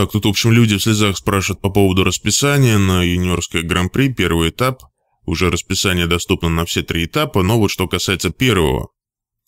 Так, тут, в общем, люди в слезах спрашивают по поводу расписания на юниорское гран-при, первый этап. Уже расписание доступно на все три этапа, но вот что касается первого.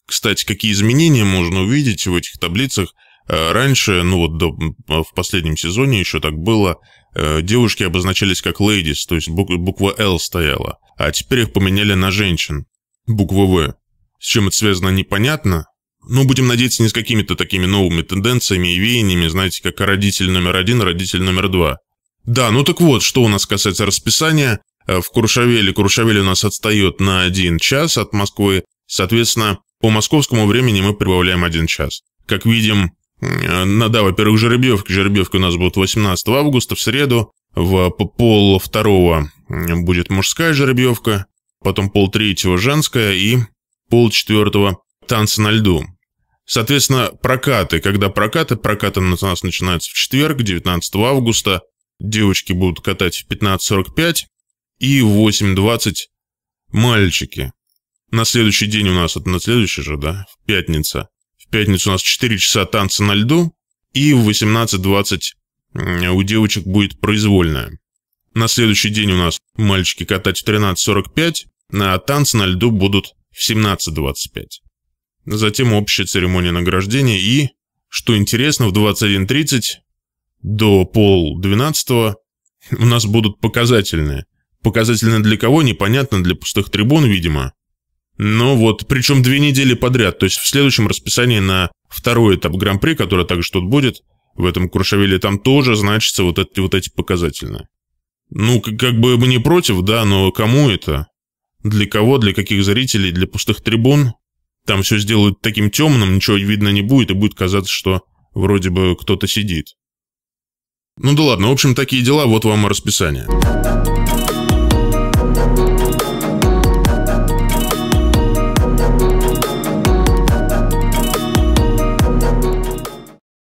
Кстати, какие изменения можно увидеть в этих таблицах? Э, раньше, ну вот до, а, в последнем сезоне еще так было, э, девушки обозначались как ladies, то есть буква L стояла, а теперь их поменяли на женщин, буква В. С чем это связано, непонятно, ну, будем надеяться, не с какими-то такими новыми тенденциями и веяниями, знаете, как родитель номер один, родитель номер два. Да, ну так вот, что у нас касается расписания. Э, в Куршавеле, Куршавель у нас отстает на один час от Москвы. Соответственно, по московскому времени мы прибавляем один час. Как видим, на, да, во-первых, жеребьевка, жеребьевка у нас будет 18 августа, в среду. В пол второго будет мужская жеребьевка, потом пол третьего женская и пол четвертого танцы на льду. Соответственно, прокаты. Когда прокаты? Прокаты у нас начинаются в четверг, 19 августа. Девочки будут катать в 15.45 и в 8.20 мальчики. На следующий день у нас, это на следующий же, да, в пятница. В пятницу у нас 4 часа танца на льду и в 18.20 у девочек будет произвольная. На следующий день у нас мальчики катать в 13.45, а танцы на льду будут в 17.25 затем общая церемония награждения и, что интересно, в 21.30 до пол полдвенадцатого у нас будут показательные. Показательные для кого, непонятно, для пустых трибун, видимо. Но вот, причем две недели подряд, то есть в следующем расписании на второй этап Гран-при, который также тут будет, в этом Куршавеле, там тоже значится вот эти, вот эти показательные. Ну, как, как бы мы не против, да, но кому это? Для кого, для каких зрителей, для пустых трибун? Там все сделают таким темным, ничего видно не будет, и будет казаться, что вроде бы кто-то сидит. Ну да ладно, в общем, такие дела, вот вам и расписание.